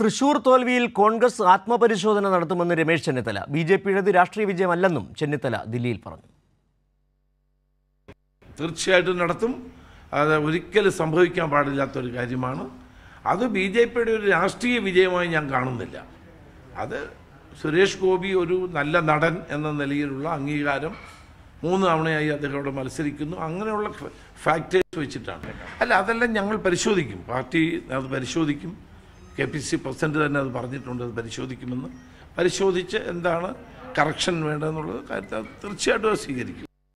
തൃശൂർ തോൽവിയിൽ കോൺഗ്രസ് ആത്മപരിശോധന നടത്തുമെന്ന് Ramesh Chennithala B J പിയുടേത് രാഷ്ട്രീയ വിജയമല്ലെന്നും ചെന്നിത്തല ദില്ലിയിൽ പറഞ്ഞു തീർച്ചയായിട്ടും നടത്തും അത് ഒരിക്കലും സംഭവിക്കാൻ പാടില്ലാത്തൊരു കാര്യമാണ് അത് ബി ജെ പിയുടെ ഒരു രാഷ്ട്രീയ വിജയമായി ഞാൻ കാണുന്നില്ല അത് സുരേഷ് ഗോപി ഒരു നല്ല നടൻ എന്ന നിലയിലുള്ള അംഗീകാരം മൂന്ന് തവണയായി അദ്ദേഹം അവിടെ മത്സരിക്കുന്നു അങ്ങനെയുള്ള ഫാക്ടേഴ്സ് വെച്ചിട്ടാണ് അല്ല അതെല്ലാം ഞങ്ങൾ പരിശോധിക്കും പാർട്ടി അത് പരിശോധിക്കും കെ പി സി പ്രസിഡന്റ് തന്നെ അത് പറഞ്ഞിട്ടുണ്ട് അത് പരിശോധിക്കുമെന്ന് പരിശോധിച്ച് എന്താണ് കറക്ഷൻ വേണ്ടതെന്നുള്ളത് കാര്യത്തിൽ തീർച്ചയായിട്ടും സ്വീകരിക്കും